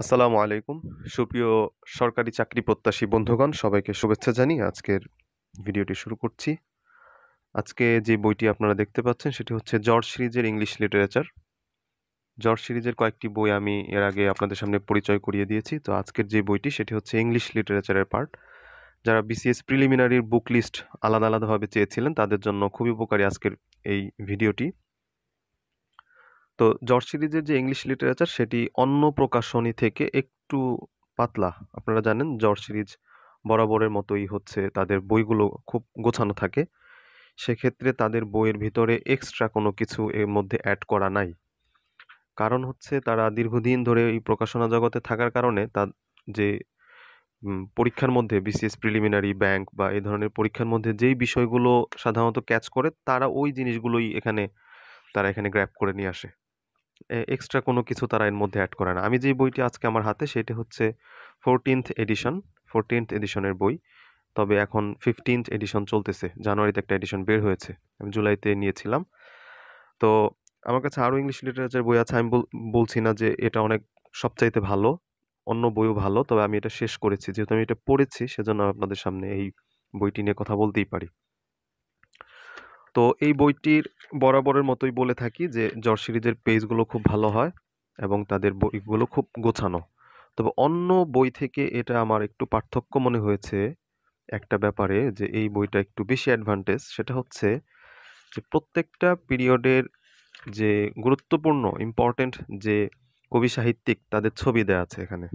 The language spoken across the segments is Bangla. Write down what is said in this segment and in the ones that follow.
আসসালামু আলাইকুম সুপ্রিয় সরকারি চাকরি প্রত্যাশী বন্ধুগণ সবাইকে শুভেচ্ছা জানিয়ে আজকের ভিডিওটি শুরু করছি আজকে যে বইটি আপনারা দেখতে পাচ্ছেন সেটি হচ্ছে জর্জ সিরিজের ইংলিশ লিটারেচার জর্জ সিরিজের কয়েকটি বই আমি এর আগে আপনাদের সামনে পরিচয় করিয়ে দিয়েছি তো আজকের যে বইটি সেটি হচ্ছে ইংলিশ লিটারেচারের পার্ট যারা বিসিএস প্রিলিমিনারির বুক লিস্ট আলাদা আলাদাভাবে চেয়েছিলেন তাদের জন্য খুবই উপকারী আজকের এই ভিডিওটি তো জর্জ সিরিজের যে ইংলিশ লিটারেচার সেটি অন্য প্রকাশনী থেকে একটু পাতলা আপনারা জানেন জর্জ সিরিজ বরাবরের মতোই হচ্ছে তাদের বইগুলো খুব গোছানো থাকে সেক্ষেত্রে তাদের বইয়ের ভিতরে এক্সট্রা কোনো কিছু এর মধ্যে অ্যাড করা নাই কারণ হচ্ছে তারা দীর্ঘদিন ধরে এই প্রকাশনা জগতে থাকার কারণে তার যে পরীক্ষার মধ্যে বিসিএস প্রিলিমিনারি ব্যাংক বা এই ধরনের পরীক্ষার মধ্যে যেই বিষয়গুলো সাধারণত ক্যাচ করে তারা ওই জিনিসগুলোই এখানে তারা এখানে গ্র্যাপ করে নিয়ে আসে এক্সট্রা কোনো কিছু তারা এর মধ্যে অ্যাড করে না আমি যে বইটি আজকে আমার হাতে সেটি হচ্ছে ফোরটিন্থ এডিশন ফোরটিন্থ এডিশনের বই তবে এখন ফিফটিন্থ এডিশন চলতেছে জানুয়ারিতে একটা এডিশন বের হয়েছে আমি জুলাইতে নিয়েছিলাম তো আমার কাছে আরও ইংলিশ লিটারেচার বই আছে আমি বলছি না যে এটা অনেক সবচাইতে ভালো অন্য বইও ভালো তবে আমি এটা শেষ করেছি যেহেতু আমি এটা পড়েছি সেজন্য আপনাদের সামনে এই বইটি নিয়ে কথা বলতেই পারি তো এই বইটির বরাবরের মতোই বলে থাকি যে জ্বর সিরিজের পেজগুলো খুব ভালো হয় এবং তাদের বইগুলো খুব গোছানো তবে অন্য বই থেকে এটা আমার একটু পার্থক্য মনে হয়েছে একটা ব্যাপারে যে এই বইটা একটু বেশি অ্যাডভান্টেজ সেটা হচ্ছে যে প্রত্যেকটা পিরিয়ডের যে গুরুত্বপূর্ণ ইম্পর্টেন্ট যে কবি সাহিত্যিক তাদের ছবি দেওয়া আছে এখানে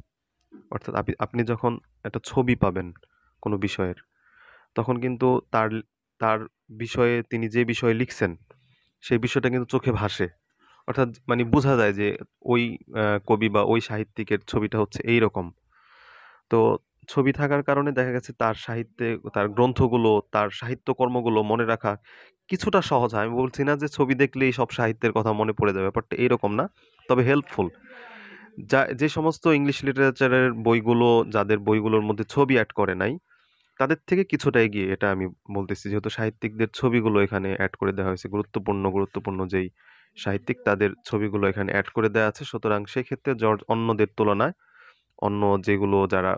অর্থাৎ আপনি আপনি যখন একটা ছবি পাবেন কোনো বিষয়ের তখন কিন্তু তার তার বিষয়ে তিনি যে বিষয়ে লিখছেন সেই বিষয়টা কিন্তু চোখে ভাসে অর্থাৎ মানে বোঝা যায় যে ওই কবি বা ওই সাহিত্যিকের ছবিটা হচ্ছে এই রকম তো ছবি থাকার কারণে দেখা গেছে তার সাহিত্যে তার গ্রন্থগুলো তার সাহিত্যকর্মগুলো মনে রাখা কিছুটা সহজ হয় আমি বলছি না যে ছবি দেখলেই সব সাহিত্যের কথা মনে পড়ে যাবে ব্যাপারটা এইরকম না তবে হেল্পফুল যা যে সমস্ত ইংলিশ লিটারেচারের বইগুলো যাদের বইগুলোর মধ্যে ছবি অ্যাড করে নাই তাদের থেকে কিছুটা এগিয়ে এটা আমি বলতেছি যেহেতু সাহিত্যিকদের ছবিগুলো এখানে অ্যাড করে দেওয়া হয়েছে গুরুত্বপূর্ণ গুরুত্বপূর্ণ যেই সাহিত্যিক তাদের ছবিগুলো এখানে অ্যাড করে দেওয়া আছে সুতরাং সেক্ষেত্রে জর্জ অন্যদের তুলনায় অন্য যেগুলো যারা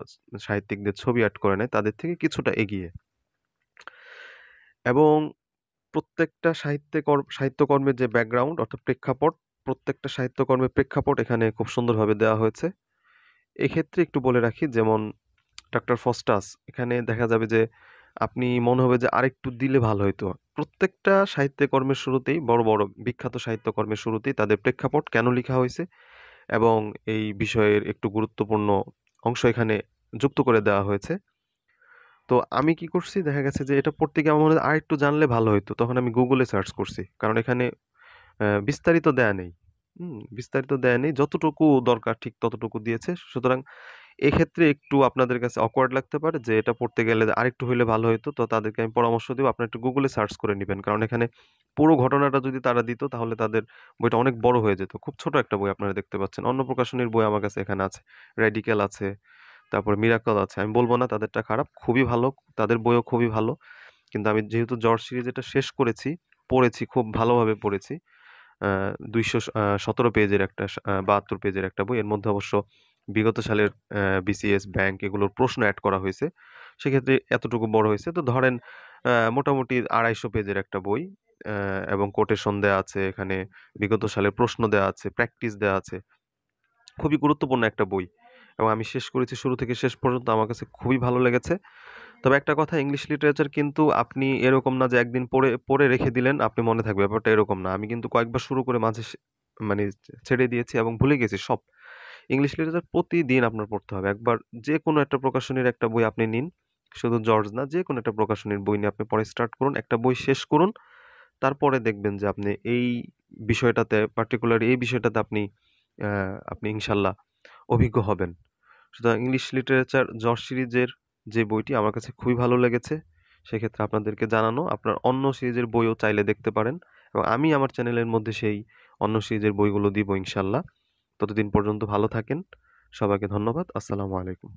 সাহিত্যিকদের ছবি অ্যাড করে নেয় তাদের থেকে কিছুটা এগিয়ে এবং প্রত্যেকটা সাহিত্যকর সাহিত্যকর্মের যে ব্যাকগ্রাউন্ড অর্থাৎ প্রেক্ষাপট প্রত্যেকটা সাহিত্যকর্মের প্রেক্ষাপট এখানে খুব সুন্দরভাবে দেওয়া হয়েছে এক্ষেত্রে একটু বলে রাখি যেমন ডক্টর ফস্টাস এখানে দেখা যাবে যে আপনি মনে হবে যে আরেকটু দিলে ভালো হতো প্রত্যেকটা সাহিত্যকর্মের শুরুতেই বড় বড় বিখ্যাত সাহিত্যকর্মের শুরুতেই তাদের প্রেক্ষাপট কেন লেখা হয়েছে এবং এই বিষয়ের একটু গুরুত্বপূর্ণ অংশ এখানে যুক্ত করে দেওয়া হয়েছে তো আমি কি করছি দেখা গেছে যে এটা পড়তে গিয়ে আমার মনে হয় আরেকটু জানলে ভালো হতো তখন আমি গুগলে সার্চ করছি কারণ এখানে বিস্তারিত দেয়া নেই বিস্তারিত দেয়া নেই যতটুকু দরকার ঠিক ততটুকু দিয়েছে সুতরাং এক্ষেত্রে একটু আপনাদের কাছে অকওয়ার্ড লাগতে পারে যে এটা পড়তে গেলে আরেকটু হইলে ভালো হতো তো তাদেরকে আমি পরামর্শ দেবো আপনি একটু গুগলে সার্চ করে নেবেন কারণ এখানে পুরো ঘটনাটা যদি তারা দিত তাহলে তাদের বইটা অনেক বড় হয়ে যেত খুব ছোট একটা বই আপনারা দেখতে পাচ্ছেন অন্য প্রকাশনীর বই আমার কাছে এখানে আছে রেডিক্যাল আছে তারপর মিরাকল আছে আমি বলবো না তাদেরটা খারাপ খুবই ভালো তাদের বইও খুবই ভালো কিন্তু আমি যেহেতু জর্জ সিরিজ এটা শেষ করেছি পড়েছি খুব ভালোভাবে পড়েছি দুইশো সতেরো পেজের একটা বাহাত্তর পেজের একটা বই এর মধ্যে অবশ্য বিগত সালের বিসিএস ব্যাংক এগুলোর প্রশ্ন অ্যাড করা হয়েছে সেক্ষেত্রে এতটুকু বড় হয়েছে তো ধরেন মোটামুটি আড়াইশো পেজের একটা বই এবং কোটেশন দেওয়া আছে এখানে বিগত সালের প্রশ্ন দেওয়া আছে প্র্যাকটিস দেওয়া আছে খুবই গুরুত্বপূর্ণ একটা বই এবং আমি শেষ করেছি শুরু থেকে শেষ পর্যন্ত আমার কাছে খুবই ভালো লেগেছে তবে একটা কথা ইংলিশ লিটারেচার কিন্তু আপনি এরকম না যে একদিন পড়ে পড়ে রেখে দিলেন আপনি মনে থাকবে ব্যাপারটা এরকম না আমি কিন্তু কয়েকবার শুরু করে মাঝে মানে ছেড়ে দিয়েছি এবং ভুলে গেছি সব ইংলিশ লিটারেচার প্রতিদিন আপনার পড়তে হবে একবার যে কোনো একটা প্রকাশনীর একটা বই আপনি নিন শুধু জর্জ না যে কোনো একটা প্রকাশনীর বই নিয়ে আপনি পরে স্টার্ট করুন একটা বই শেষ করুন তারপরে দেখবেন যে আপনি এই বিষয়টাতে পার্টিকুলার এই বিষয়টাতে আপনি আপনি ইনশাল্লাহ অভিজ্ঞ হবেন সুতরাং ইংলিশ লিটারেচার জর্জ সিরিজের যে বইটি আমার কাছে খুবই ভালো লেগেছে সেক্ষেত্রে আপনাদেরকে জানানো আপনার অন্য সিরিজের বইও চাইলে দেখতে পারেন এবং আমি আমার চ্যানেলের মধ্যে সেই অন্য সিরিজের বইগুলো দিব ইনশাল্লাহ ততদিন পর্যন্ত ভালো থাকেন সবাইকে ধন্যবাদ আসসালামু আলাইকুম